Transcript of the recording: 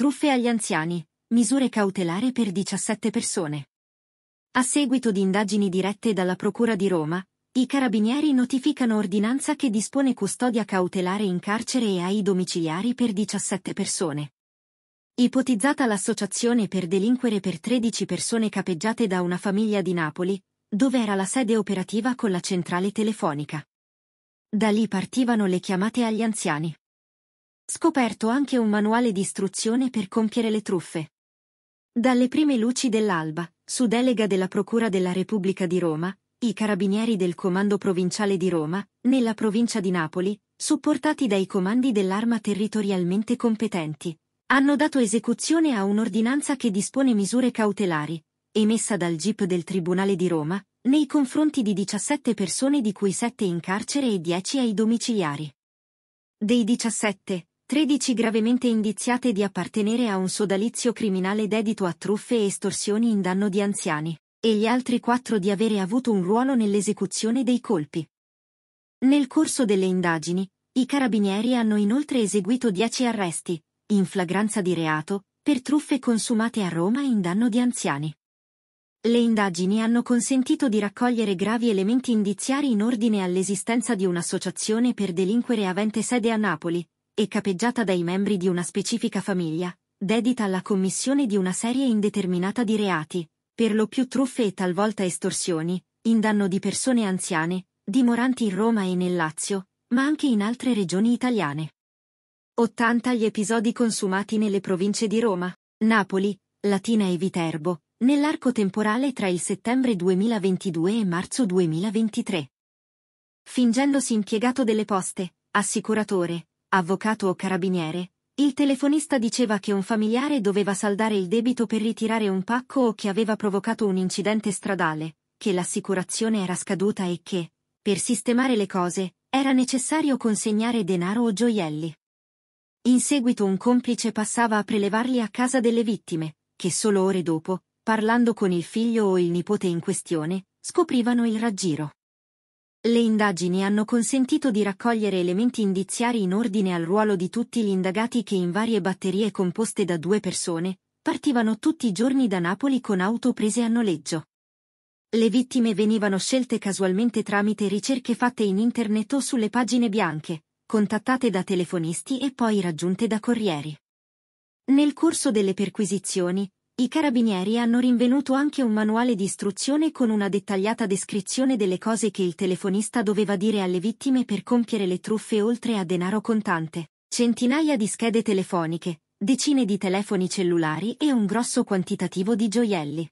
Truffe agli anziani. Misure cautelare per 17 persone. A seguito di indagini dirette dalla Procura di Roma, i carabinieri notificano ordinanza che dispone custodia cautelare in carcere e ai domiciliari per 17 persone. Ipotizzata l'associazione per delinquere per 13 persone capeggiate da una famiglia di Napoli, dove era la sede operativa con la centrale telefonica. Da lì partivano le chiamate agli anziani. Scoperto anche un manuale di istruzione per compiere le truffe. Dalle prime luci dell'alba, su delega della Procura della Repubblica di Roma, i carabinieri del Comando Provinciale di Roma, nella provincia di Napoli, supportati dai comandi dell'arma territorialmente competenti, hanno dato esecuzione a un'ordinanza che dispone misure cautelari, emessa dal GIP del Tribunale di Roma, nei confronti di 17 persone di cui 7 in carcere e 10 ai domiciliari. Dei 17, 13 gravemente indiziate di appartenere a un sodalizio criminale dedito a truffe e estorsioni in danno di anziani, e gli altri 4 di avere avuto un ruolo nell'esecuzione dei colpi. Nel corso delle indagini, i carabinieri hanno inoltre eseguito 10 arresti, in flagranza di reato, per truffe consumate a Roma in danno di anziani. Le indagini hanno consentito di raccogliere gravi elementi indiziari in ordine all'esistenza di un'associazione per delinquere avente sede a Napoli, e capeggiata dai membri di una specifica famiglia, dedita alla commissione di una serie indeterminata di reati, per lo più truffe e talvolta estorsioni, in danno di persone anziane, dimoranti in Roma e nel Lazio, ma anche in altre regioni italiane. 80 gli episodi consumati nelle province di Roma, Napoli, Latina e Viterbo, nell'arco temporale tra il settembre 2022 e marzo 2023. Fingendosi impiegato delle poste, assicuratore, avvocato o carabiniere, il telefonista diceva che un familiare doveva saldare il debito per ritirare un pacco o che aveva provocato un incidente stradale, che l'assicurazione era scaduta e che, per sistemare le cose, era necessario consegnare denaro o gioielli. In seguito un complice passava a prelevarli a casa delle vittime, che solo ore dopo, parlando con il figlio o il nipote in questione, scoprivano il raggiro. Le indagini hanno consentito di raccogliere elementi indiziari in ordine al ruolo di tutti gli indagati che in varie batterie composte da due persone partivano tutti i giorni da Napoli con auto prese a noleggio. Le vittime venivano scelte casualmente tramite ricerche fatte in internet o sulle pagine bianche, contattate da telefonisti e poi raggiunte da corrieri. Nel corso delle perquisizioni, i carabinieri hanno rinvenuto anche un manuale di istruzione con una dettagliata descrizione delle cose che il telefonista doveva dire alle vittime per compiere le truffe oltre a denaro contante, centinaia di schede telefoniche, decine di telefoni cellulari e un grosso quantitativo di gioielli.